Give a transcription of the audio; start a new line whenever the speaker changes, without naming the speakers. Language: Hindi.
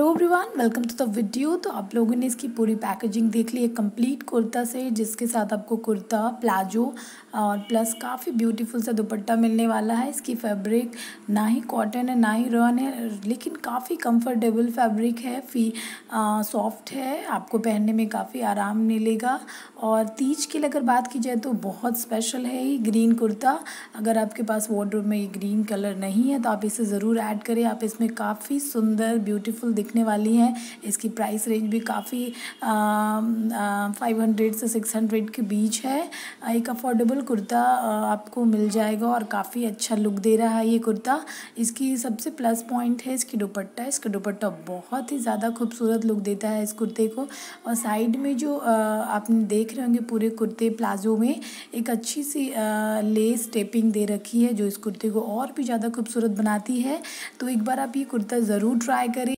hello everyone welcome to the video तो आप लोगों ने इसकी पूरी पैकेजिंग देख ली है कंप्लीट कुर्ता से जिसके साथ आपको कुर्ता प्लाजो और प्लस काफ़ी ब्यूटीफुल सा दुपट्टा मिलने वाला है इसकी फैब्रिक ना ही कॉटन है ना ही रन है लेकिन काफ़ी कंफर्टेबल फैब्रिक है फी सॉफ्ट है आपको पहनने में काफ़ी आराम मिलेगा और तीज की अगर बात की जाए तो बहुत स्पेशल है ये ग्रीन कुर्ता अगर आपके पास वार्ड्रोब में ये ग्रीन कलर नहीं है तो आप इसे ज़रूर ऐड करें आप इसमें काफ़ी सुंदर ब्यूटीफुल दिख बिकने वाली है इसकी प्राइस रेंज भी काफ़ी फाइव हंड्रेड से सिक्स हंड्रेड के बीच है एक अफोर्डेबल कुर्ता आपको मिल जाएगा और काफ़ी अच्छा लुक दे रहा है ये कुर्ता इसकी सबसे प्लस पॉइंट है इसकी दुपट्टा इसका दुपट्टा बहुत ही ज़्यादा खूबसूरत लुक देता है इस कुर्ते को और साइड में जो आप देख रहे होंगे पूरे कुर्ते प्लाजो में एक अच्छी सी लेस टेपिंग दे रखी है जो इस कुर्ते को और भी ज़्यादा खूबसूरत बनाती है तो एक बार आप ये कुर्ता ज़रूर ट्राई करें